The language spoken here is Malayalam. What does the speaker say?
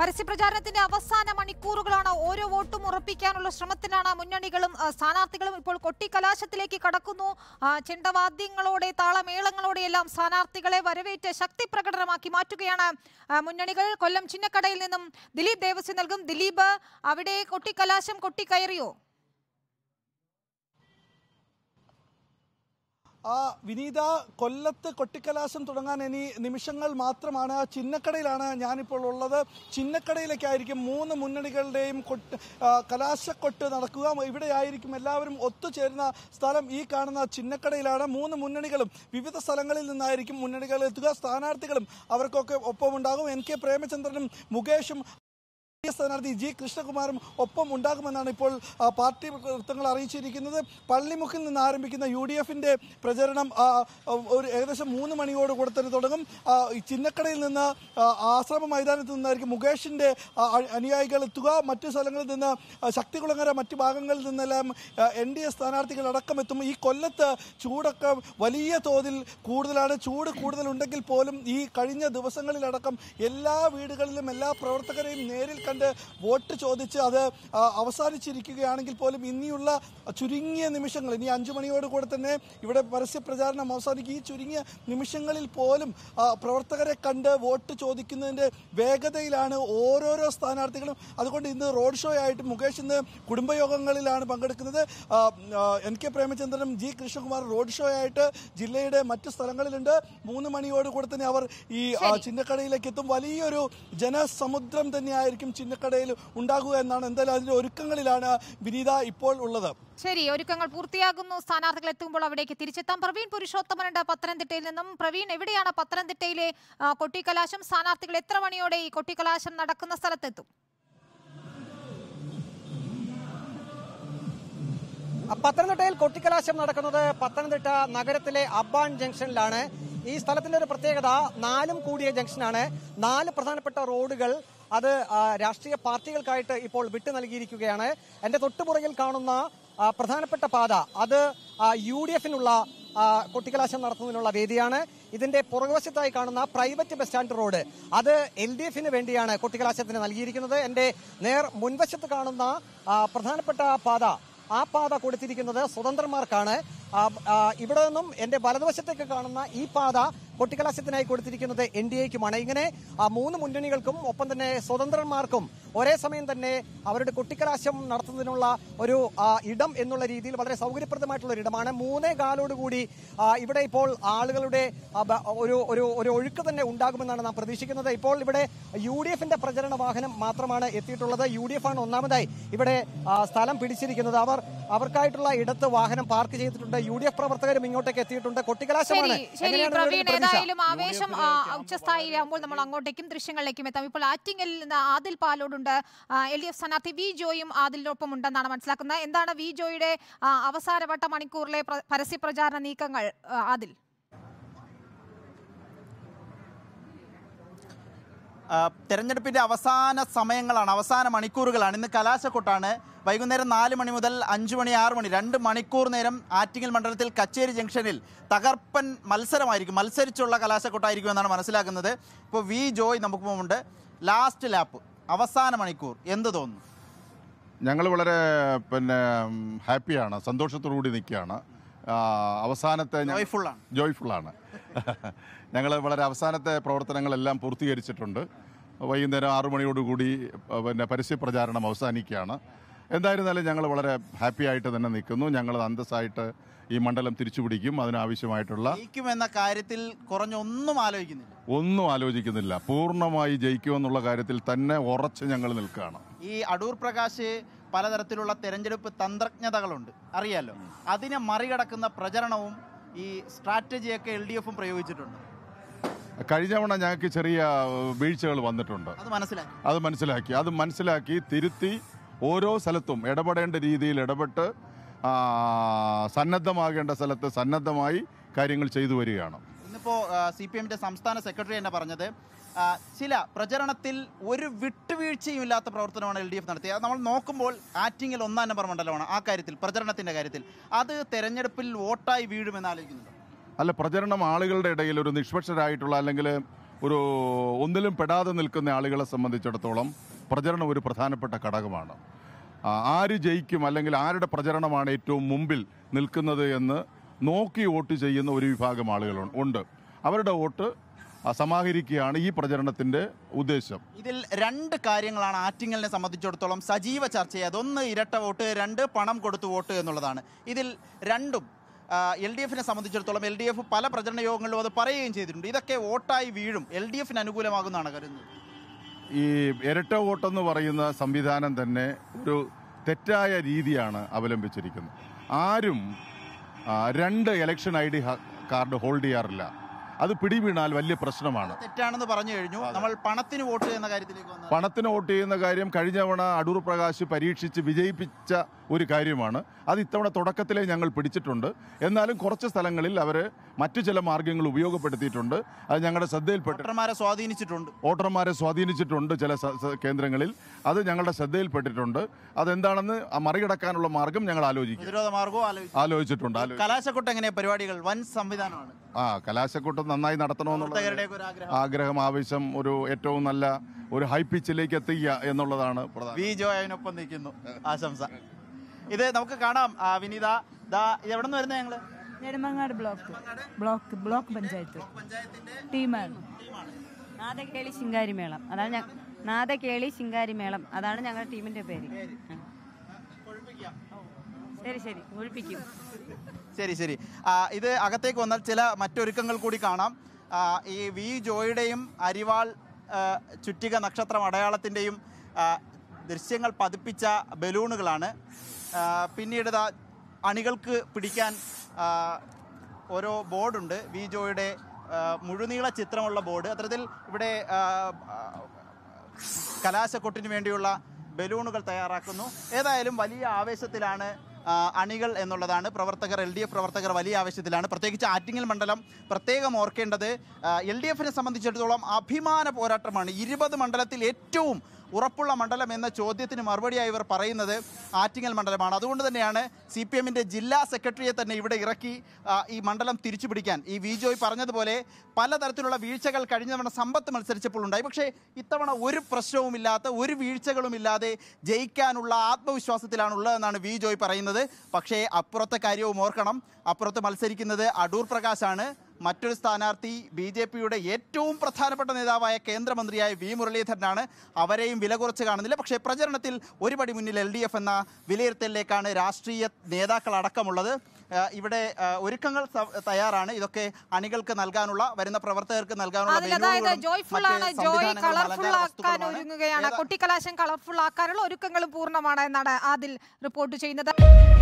പരസ്യപ്രചാരണത്തിന്റെ അവസാന മണിക്കൂറുകളാണ് ഓരോ വോട്ടും ഉറപ്പിക്കാനുള്ള ശ്രമത്തിനാണ് മുന്നണികളും സ്ഥാനാർത്ഥികളും ഇപ്പോൾ കൊട്ടിക്കലാശത്തിലേക്ക് കടക്കുന്നു ചിണ്ടവാദ്യങ്ങളോടെ താളമേളങ്ങളോടെ എല്ലാം സ്ഥാനാർത്ഥികളെ വരവേറ്റ് ശക്തി പ്രകടനമാക്കി മാറ്റുകയാണ് മുന്നണികൾ കൊല്ലം ചിന്നക്കടയിൽ നിന്നും ദിലീപ് ദേവസ്വം നൽകും ദിലീപ് അവിടെ കൊട്ടിക്കലാശം കൊട്ടിക്കയറിയോ വിനീത കൊല്ലത്ത് കൊട്ടിക്കലാശം തുടങ്ങാൻ ഇനി നിമിഷങ്ങൾ മാത്രമാണ് ആ ചിന്നക്കടയിലാണ് ഞാനിപ്പോൾ ഉള്ളത് ചിന്നക്കടയിലേക്കായിരിക്കും മൂന്ന് മുന്നണികളുടെയും കൊട്ട് കലാശക്കൊട്ട് നടക്കുക ഇവിടെയായിരിക്കും എല്ലാവരും ഒത്തുചേരുന്ന സ്ഥലം ഈ കാണുന്ന ചിന്നക്കടയിലാണ് മൂന്ന് മുന്നണികളും വിവിധ സ്ഥലങ്ങളിൽ നിന്നായിരിക്കും മുന്നണികൾ സ്ഥാനാർത്ഥികളും അവർക്കൊക്കെ ഒപ്പമുണ്ടാകും എൻ കെ പ്രേമചന്ദ്രനും മുകേഷും സ്ഥാനാർത്ഥി ജി കൃഷ്ണകുമാറും ഒപ്പം ഉണ്ടാകുമെന്നാണ് ഇപ്പോൾ പാർട്ടി വൃത്തങ്ങൾ അറിയിച്ചിരിക്കുന്നത് പള്ളിമുക്കിൽ നിന്ന് ആരംഭിക്കുന്ന യു ഡി എഫിന്റെ പ്രചരണം ഒരു ഏകദേശം മൂന്ന് കൂടെ തന്നെ തുടങ്ങും ചിന്നക്കടയിൽ നിന്ന് ആശ്രമ മൈതാനത്ത് നിന്നായിരിക്കും മുകേഷിന്റെ അനുയായികൾ എത്തുക മറ്റു സ്ഥലങ്ങളിൽ നിന്ന് ശക്തികുളങ്ങര മറ്റ് ഭാഗങ്ങളിൽ നിന്നെല്ലാം എൻ ഡി എ സ്ഥാനാർത്ഥികൾ എത്തും ഈ കൊല്ലത്ത് ചൂടൊക്കെ വലിയ തോതിൽ കൂടുതലാണ് ചൂട് കൂടുതലുണ്ടെങ്കിൽ പോലും ഈ കഴിഞ്ഞ ദിവസങ്ങളിലടക്കം എല്ലാ വീടുകളിലും എല്ലാ പ്രവർത്തകരെയും നേരിൽ കണ്ട് ഗവൺമെന്റ് വോട്ട് ചോദിച്ച് അത് അവസാനിച്ചിരിക്കുകയാണെങ്കിൽ പോലും ഇനിയുള്ള ചുരുങ്ങിയ നിമിഷങ്ങൾ ഇനി അഞ്ചു മണിയോടുകൂടെ തന്നെ ഇവിടെ പരസ്യ പ്രചാരണം അവസാനിക്കും ഈ ചുരുങ്ങിയ നിമിഷങ്ങളിൽ പോലും പ്രവർത്തകരെ കണ്ട് വോട്ട് ചോദിക്കുന്നതിന്റെ വേഗതയിലാണ് ഓരോരോ സ്ഥാനാർത്ഥികളും അതുകൊണ്ട് ഇന്ന് റോഡ് ഷോ ആയിട്ട് മുകേഷ് ഇന്ന് കുടുംബയോഗങ്ങളിലാണ് പങ്കെടുക്കുന്നത് എൻ കെ പ്രേമചന്ദ്രനും ജി കൃഷ്ണകുമാർ റോഡ് ഷോ ആയിട്ട് ജില്ലയുടെ മറ്റു സ്ഥലങ്ങളിലുണ്ട് മൂന്ന് മണിയോടുകൂടെ തന്നെ അവർ ഈ ചിന്നക്കടയിലേക്ക് എത്തും വലിയൊരു ജനസമുദ്രം തന്നെയായിരിക്കും ചിന്ന ഇന്നിക്കടയിൽ ഉണ്ടാകുക എന്നാണ് എന്തായാലും അതിന്റെ ഒരുക്കങ്ങളിലാണ് വിനീത ഇപ്പോൾ ഉള്ളത് ശരി ഒരുക്കങ്ങൾ പൂർത്തിയാകുന്നു സ്ഥാനാർത്ഥികൾ എത്തുമ്പോൾ അവിടേക്ക് തിരിച്ചെത്താം പ്രവീൺ പുരുഷോത്തമനുണ്ട് പത്തനംതിട്ടയിൽ നിന്നും പ്രവീൺ എവിടെയാണ് പത്തനംതിട്ടയിലെ കൊട്ടിക്കലാശം സ്ഥാനാർത്ഥികൾ എത്ര മണിയോടെ ഈ കൊട്ടിക്കലാശം നടക്കുന്ന സ്ഥലത്തെത്തും പത്തനംതിട്ടയിൽ കൊട്ടിക്കലാശം നടക്കുന്നത് പത്തനംതിട്ട നഗരത്തിലെ അബ്ബാൻ ജംഗ്ഷനിലാണ് ഈ സ്ഥലത്തിന്റെ ഒരു പ്രത്യേകത നാലും കൂടിയ ജംഗ്ഷനാണ് നാല് പ്രധാനപ്പെട്ട റോഡുകൾ അത് രാഷ്ട്രീയ പാർട്ടികൾക്കായിട്ട് ഇപ്പോൾ വിട്ടു നൽകിയിരിക്കുകയാണ് എന്റെ തൊട്ടുപുറകിൽ കാണുന്ന പ്രധാനപ്പെട്ട പാത അത് യു ഡി എഫിനുള്ള കൊട്ടിക്കലാശം നടത്തുന്നതിനുള്ള വേദിയാണ് ഇതിന്റെ പുറകുവശത്തായി കാണുന്ന പ്രൈവറ്റ് ബസ് സ്റ്റാൻഡ് റോഡ് അത് എൽ ഡി എഫിന് വേണ്ടിയാണ് കൊട്ടിക്കലാശത്തിന് നൽകിയിരിക്കുന്നത് എന്റെ നേർ മുൻവശത്ത് കാണുന്ന പ്രധാനപ്പെട്ട പാത ആ പാത കൊടുത്തിരിക്കുന്നത് സ്വതന്ത്രന്മാർക്കാണ് ഇവിടെ നിന്നും എന്റെ വലതുവശത്തേക്ക് കാണുന്ന ഈ പാത കൊട്ടിക്കലാശത്തിനായി കൊടുത്തിരിക്കുന്നത് എൻ ഡി എക്കുമാണ് ഇങ്ങനെ മൂന്ന് മുന്നണികൾക്കും ഒപ്പം തന്നെ സ്വതന്ത്രന്മാർക്കും ഒരേ സമയം തന്നെ അവരുടെ കൊട്ടിക്കലാശം നടത്തുന്നതിനുള്ള ഒരു ഇടം എന്നുള്ള രീതിയിൽ വളരെ സൗകര്യപ്രദമായിട്ടുള്ള ഒരു ഇടമാണ് മൂന്നേ കാലോടുകൂടി ഇവിടെ ഇപ്പോൾ ആളുകളുടെ ഒരു ഒരു ഒരു ഒഴുക്ക് തന്നെ ഉണ്ടാകുമെന്നാണ് നാം പ്രതീക്ഷിക്കുന്നത് ഇപ്പോൾ ഇവിടെ യു ഡി എഫിന്റെ പ്രചരണ വാഹനം മാത്രമാണ് എത്തിയിട്ടുള്ളത് യു ഡി എഫ് ആണ് ഒന്നാമതായി ഇവിടെ സ്ഥലം പിടിച്ചിരിക്കുന്നത് അവർ അവർക്കായിട്ടുള്ള ഇടത്ത് വാഹനം പാർക്ക് ചെയ്തിട്ടുണ്ട് യു ഡി എഫ് പ്രവർത്തകരും ഇങ്ങോട്ടേക്ക് എത്തിയിട്ടുണ്ട് കൊട്ടിക്കലാശമാണ് എങ്ങനെയാണ് എന്തായാലും ആവേശം ഉച്ചസ്ഥായിലാകുമ്പോൾ നമ്മൾ അങ്ങോട്ടേക്കും ദൃശ്യങ്ങളിലേക്കും എത്താം ഇപ്പോൾ ആറ്റിങ്ങിൽ നിന്ന് ആദിൽ പാലോടുണ്ട് എൽ ഡി എഫ് സ്ഥാനാർത്ഥി വി ജോയും ആദിലിനൊപ്പം ഉണ്ടെന്നാണ് മനസ്സിലാക്കുന്നത് എന്താണ് വി ജോയുടെ അവസാനവട്ട മണിക്കൂറിലെ പരസ്യപ്രചാരണ നീക്കങ്ങൾ ആദിൽ തെരഞ്ഞെടുപ്പിൻ്റെ അവസാന സമയങ്ങളാണ് അവസാന മണിക്കൂറുകളാണ് ഇന്ന് കലാശക്കൊട്ടാണ് വൈകുന്നേരം നാല് മണി മുതൽ അഞ്ചു മണി ആറ് മണി രണ്ട് മണിക്കൂർ നേരം ആറ്റിങ്ങൽ മണ്ഡലത്തിൽ കച്ചേരി ജംഗ്ഷനിൽ തകർപ്പൻ മത്സരമായിരിക്കും മത്സരിച്ചുള്ള കലാശക്കൊട്ടായിരിക്കും എന്നാണ് മനസ്സിലാക്കുന്നത് ഇപ്പോൾ വി ജോയ് നമുക്ക് മുമ്പുണ്ട് ലാസ്റ്റ് ലാപ്പ് അവസാന മണിക്കൂർ എന്ത് തോന്നുന്നു ഞങ്ങൾ വളരെ പിന്നെ ഹാപ്പിയാണ് സന്തോഷത്തോടു കൂടി നിൽക്കുകയാണ് അവസാനത്തെ ജോയ്ഫുള്ളാണ് ഞങ്ങൾ വളരെ അവസാനത്തെ പ്രവർത്തനങ്ങളെല്ലാം പൂർത്തീകരിച്ചിട്ടുണ്ട് വൈകുന്നേരം ആറു മണിയോടുകൂടി പിന്നെ പരസ്യപ്രചാരണം അവസാനിക്കുകയാണ് എന്തായിരുന്നാലും ഞങ്ങൾ വളരെ ഹാപ്പി ആയിട്ട് തന്നെ നിൽക്കുന്നു ഞങ്ങൾ അന്തസ്സായിട്ട് ഈ മണ്ഡലം തിരിച്ചുപിടിക്കും അതിനാവശ്യമായിട്ടുള്ള എന്ന കാര്യത്തിൽ കുറഞ്ഞൊന്നും ആലോചിക്കുന്നില്ല ഒന്നും ആലോചിക്കുന്നില്ല പൂർണ്ണമായി ജയിക്കുമെന്നുള്ള കാര്യത്തിൽ തന്നെ ഉറച്ച് ഞങ്ങൾ നിൽക്കുകയാണ് ഈ അടൂർ പ്രകാശ് പലതരത്തിലുള്ള തെരഞ്ഞെടുപ്പ് തന്ത്രജ്ഞതകളുണ്ട് അറിയാലോ അതിനെ മറികടക്കുന്ന പ്രചരണവും ഈ സ്ട്രാറ്റജിയൊക്കെ എൽ ഡി എഫും പ്രയോഗിച്ചിട്ടുണ്ട് കഴിഞ്ഞ തവണ ഞങ്ങൾക്ക് ചെറിയ വീഴ്ചകൾ വന്നിട്ടുണ്ട് അത് മനസ്സിലാക്കി അത് മനസ്സിലാക്കി അത് മനസ്സിലാക്കി തിരുത്തി ഓരോ സ്ഥലത്തും ഇടപെടേണ്ട രീതിയിൽ ഇടപെട്ട് സന്നദ്ധമാകേണ്ട സ്ഥലത്ത് സന്നദ്ധമായി കാര്യങ്ങൾ ചെയ്തു വരികയാണ് ഇപ്പോൾ സി പി എമ്മിൻ്റെ സംസ്ഥാന സെക്രട്ടറി തന്നെ പറഞ്ഞത് ചില പ്രചരണത്തിൽ ഒരു വിട്ടുവീഴ്ചയും ഇല്ലാത്ത പ്രവർത്തനമാണ് എൽ ഡി എഫ് നടത്തിയത് നമ്മൾ നോക്കുമ്പോൾ ആറ്റിങ്ങിൽ ഒന്നാം നമ്പർ മണ്ഡലമാണ് ആ കാര്യത്തിൽ പ്രചരണത്തിൻ്റെ കാര്യത്തിൽ അത് തെരഞ്ഞെടുപ്പിൽ വോട്ടായി വീഴുമെന്ന് ആലോചിക്കുന്നുണ്ട് അല്ല പ്രചരണം ആളുകളുടെ ഇടയിൽ ഒരു നിഷ്പക്ഷരായിട്ടുള്ള അല്ലെങ്കിൽ ഒരു ഒന്നിലും പെടാതെ നിൽക്കുന്ന ആളുകളെ സംബന്ധിച്ചിടത്തോളം പ്രചരണം ഒരു പ്രധാനപ്പെട്ട ഘടകമാണ് ആര് ജയിക്കും അല്ലെങ്കിൽ ആരുടെ പ്രചരണമാണ് ഏറ്റവും മുമ്പിൽ നിൽക്കുന്നത് എന്ന് നോക്കി വോട്ട് ചെയ്യുന്ന ഒരു വിഭാഗം ആളുകളുണ്ട് ഉണ്ട് അവരുടെ വോട്ട് സമാഹരിക്കുകയാണ് ഈ പ്രചരണത്തിന്റെ ഉദ്ദേശം ഇതിൽ രണ്ട് കാര്യങ്ങളാണ് ആറ്റിങ്ങലിനെ സംബന്ധിച്ചിടത്തോളം സജീവ ചെയ്യാതെ ഒന്ന് ഇരട്ട വോട്ട് രണ്ട് പണം കൊടുത്തു വോട്ട് എന്നുള്ളതാണ് ഇതിൽ രണ്ടും എൽ ഡി എഫിനെ സംബന്ധിച്ചിടത്തോളം എൽ ഡി എഫ് പല പ്രചരണ യോഗങ്ങളിലും അത് പറയുകയും ചെയ്തിട്ടുണ്ട് ഇതൊക്കെ വോട്ടായി വീഴും എൽ ഡി എഫിന് അനുകൂലമാകുന്നതാണ് കരുതുന്നത് ഈ ഇരട്ട വോട്ടെന്ന് പറയുന്ന സംവിധാനം തന്നെ ഒരു തെറ്റായ രീതിയാണ് അവലംബിച്ചിരിക്കുന്നത് ആരും രണ്ട് election I D card hold ചെയ്യാറില്ല അത് പിടിവീണാൽ വലിയ പ്രശ്നമാണ് തെറ്റാണെന്ന് പറഞ്ഞു കഴിഞ്ഞു നമ്മൾ പണത്തിന് വോട്ട് ചെയ്യുന്ന കാര്യത്തിലേക്ക് പണത്തിന് വോട്ട് ചെയ്യുന്ന കാര്യം കഴിഞ്ഞ തവണ അടൂർ പ്രകാശ് പരീക്ഷിച്ച് വിജയിപ്പിച്ച ഒരു കാര്യമാണ് അത് ഇത്തവണ തുടക്കത്തിലേ ഞങ്ങൾ പിടിച്ചിട്ടുണ്ട് എന്നാലും കുറച്ച് സ്ഥലങ്ങളിൽ അവർ മറ്റു ചില മാർഗ്ഗങ്ങൾ ഉപയോഗപ്പെടുത്തിയിട്ടുണ്ട് അത് ഞങ്ങളുടെ ശ്രദ്ധയിൽപ്പെട്ട് വോട്ടർമാരെ സ്വാധീനിച്ചിട്ടുണ്ട് വോട്ടർമാരെ സ്വാധീനിച്ചിട്ടുണ്ട് ചില കേന്ദ്രങ്ങളിൽ അത് ഞങ്ങളുടെ ശ്രദ്ധയിൽപ്പെട്ടിട്ടുണ്ട് അതെന്താണെന്ന് മറികടക്കാനുള്ള മാർഗം ഞങ്ങൾ ആലോചിക്കും ആലോചിച്ചിട്ടുണ്ട് കലാശക്കൊട്ട് എങ്ങനെ പരിപാടികൾ വൻ സംവിധാനമാണ് ആ കലാശക്കൂട്ടം നന്നായി നടത്തണമെന്നുള്ള ആഗ്രഹം ആവശ്യം ഒരു ഏറ്റവും നല്ല ഒരു ഹൈ പിച്ചിലേക്ക് എത്തിക്കുക എന്നുള്ളതാണ് പ്രധാന നിൽക്കുന്നു ആശംസ ഇത് നമുക്ക് കാണാം വിനീത ദാ ഇത് എവിടെ നിന്ന് വരുന്നത് ഞങ്ങള് Nedumangad block block block panchayat ടീമാണ് നാദകേളി മേളം അതാണ് ഞ- നാദകേളി മേളം അതാണ് ഞങ്ങളുടെ ടീമിന്റെ പേര് ശരി ശരി ഒഴിപ്പിക്കും ശരി ശരി ഇത് അകത്തേക്ക് വന്നാൽ ചില മറ്റൊരുക്കങ്ങൾ കൂടി കാണാം ഈ വി ജോയുടെയും അരിവാൾ ചുറ്റിക നക്ഷത്രം അടയാളത്തിൻ്റെയും ദൃശ്യങ്ങൾ പതിപ്പിച്ച ബലൂണുകളാണ് പിന്നീട് അണികൾക്ക് പിടിക്കാൻ ഓരോ ബോർഡുണ്ട് വി ജോയുടെ മുഴുനീള ചിത്രമുള്ള ബോർഡ് അത്തരത്തിൽ ഇവിടെ കലാശക്കൊട്ടിന് വേണ്ടിയുള്ള ബലൂണുകൾ തയ്യാറാക്കുന്നു ഏതായാലും വലിയ ആവേശത്തിലാണ് അണികൾ എന്നുള്ളതാണ് പ്രവർത്തകർ എൽ ഡി എഫ് പ്രവർത്തകർ വലിയ ആവശ്യത്തിലാണ് പ്രത്യേകിച്ച് ആറ്റിങ്ങൽ മണ്ഡലം പ്രത്യേകം ഓർക്കേണ്ടത് എൽ ഡി എഫിനെ സംബന്ധിച്ചിടത്തോളം അഭിമാന പോരാട്ടമാണ് ഇരുപത് മണ്ഡലത്തിൽ ഏറ്റവും ഉറപ്പുള്ള മണ്ഡലം എന്ന ചോദ്യത്തിന് മറുപടിയായി ഇവർ പറയുന്നത് ആറ്റിങ്ങൽ മണ്ഡലമാണ് അതുകൊണ്ട് തന്നെയാണ് സി പി എമ്മിൻ്റെ ജില്ലാ സെക്രട്ടറിയെ തന്നെ ഇവിടെ ഇറക്കി ഈ മണ്ഡലം തിരിച്ചു പിടിക്കാൻ ഈ വി ജോയ് പറഞ്ഞതുപോലെ പലതരത്തിലുള്ള വീഴ്ചകൾ കഴിഞ്ഞ തവണ സമ്പത്ത് മത്സരിച്ചപ്പോൾ ഉണ്ടായി പക്ഷേ ഇത്തവണ ഒരു പ്രശ്നവുമില്ലാത്ത ഒരു വീഴ്ചകളും ഇല്ലാതെ ജയിക്കാനുള്ള ആത്മവിശ്വാസത്തിലാണ് ഉള്ളതെന്നാണ് വി ജോയ് പറയുന്നത് പക്ഷേ അപ്പുറത്തെ കാര്യവും ഓർക്കണം അപ്പുറത്ത് മത്സരിക്കുന്നത് അടൂർ പ്രകാശാണ് മറ്റൊരു സ്ഥാനാർത്ഥി ബി ജെ പിയുടെ ഏറ്റവും പ്രധാനപ്പെട്ട നേതാവായ കേന്ദ്രമന്ത്രിയായ വി മുരളീധരനാണ് അവരെയും വില കുറച്ച് കാണുന്നില്ല പക്ഷേ പ്രചരണത്തിൽ ഒരുപടി മുന്നിൽ എൽ ഡി എഫ് എന്ന വിലയിരുത്തലിലേക്കാണ് രാഷ്ട്രീയ നേതാക്കൾ അടക്കമുള്ളത് ഇവിടെ ഒരുക്കങ്ങൾ തയ്യാറാണ് ഇതൊക്കെ അണികൾക്ക് നൽകാനുള്ള വരുന്ന പ്രവർത്തകർക്ക് നൽകാനുള്ള കുട്ടിക്കലാശം കളർഫുൾ ആക്കാനുള്ള ഒരുക്കങ്ങളും പൂർണ്ണമാണ് എന്നാണ് ആദിൽ റിപ്പോർട്ട് ചെയ്യുന്നത്